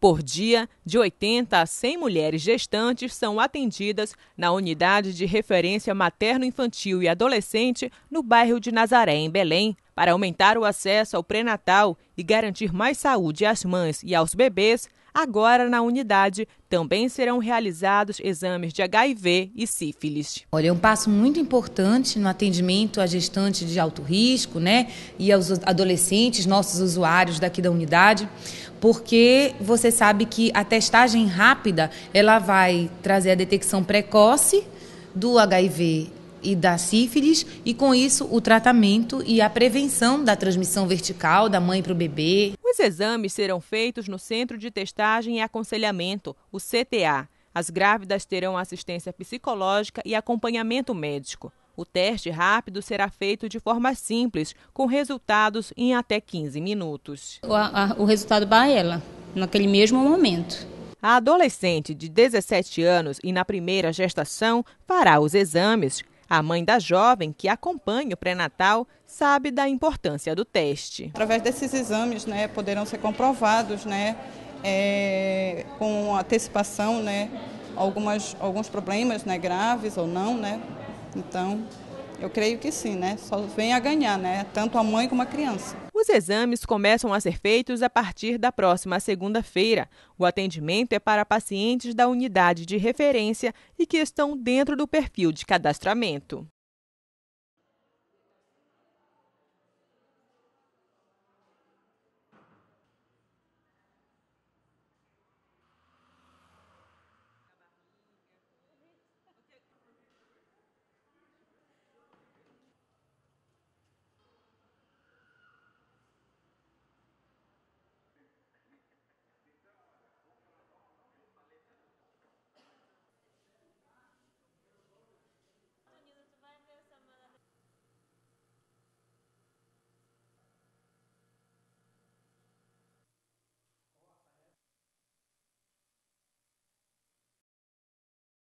Por dia, de 80 a 100 mulheres gestantes são atendidas na unidade de referência materno-infantil e adolescente no bairro de Nazaré, em Belém, para aumentar o acesso ao pré-natal e garantir mais saúde às mães e aos bebês, agora na unidade também serão realizados exames de HIV e sífilis. Olha, é um passo muito importante no atendimento a gestantes de alto risco, né, e aos adolescentes, nossos usuários daqui da unidade, porque você sabe que a testagem rápida, ela vai trazer a detecção precoce do HIV e da sífilis e, com isso, o tratamento e a prevenção da transmissão vertical da mãe para o bebê. Os exames serão feitos no Centro de Testagem e Aconselhamento, o CTA. As grávidas terão assistência psicológica e acompanhamento médico. O teste rápido será feito de forma simples, com resultados em até 15 minutos. O, a, o resultado vai ela, naquele mesmo momento. A adolescente de 17 anos e na primeira gestação fará os exames a mãe da jovem, que acompanha o pré-natal, sabe da importância do teste. Através desses exames, né, poderão ser comprovados, né, é, com antecipação, né, algumas, alguns problemas, né, graves ou não, né. Então, eu creio que sim, né, só vem a ganhar, né, tanto a mãe como a criança. Os exames começam a ser feitos a partir da próxima segunda-feira. O atendimento é para pacientes da unidade de referência e que estão dentro do perfil de cadastramento.